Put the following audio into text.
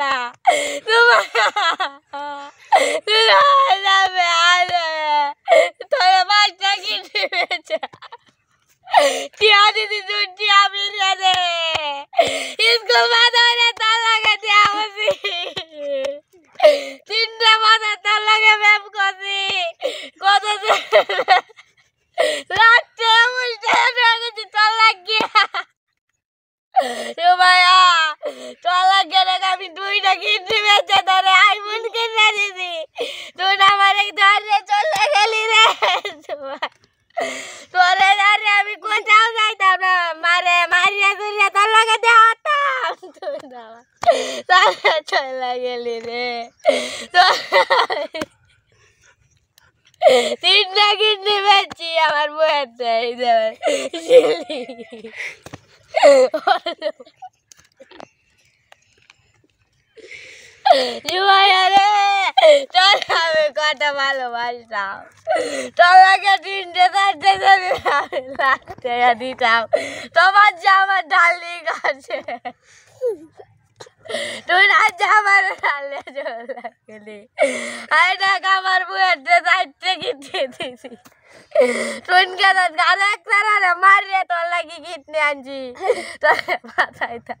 না তোরা বাচ্চা কিনে পেয়েছে টিয়া দিদি দুধ টিয়া মিলিয়ে দে স্কুল বাদ হলে তার লাগে টিয়া বসি তিনটা বাদা তার লাগে ম্যাম কষি কত রাত্রে বুঝতে তার লাগিয়া চলা গেলে আমি দুইটা কিডনি বেচে ধরে আইফোন কিনে দিছি তুই আমার ধরে চলে গেলি রে তোরে ধরে আমি কোথাও যাইতাম না মারে মারিয়া ঘুরিয়া তোর লগে দেওয়াতাম রে তিনটা কিডনি বেচি আমার বয়ের দেয় জুমাইয়ারে তোর আমি কত ভালোবাসতাম তোমাকে তিনটে চারটে যদি লাগতে দিতাম তোমার যে আমার ডালি গাছে তুই না আমার ডালে জল লাগলি আরে টাকা আমার বুয়ের যে চারটে কিনতে দিছি টুনকে তো গাছ একটা মারিয়ে তোর লাগি কিনতে আনছি তোর মাথায় থাক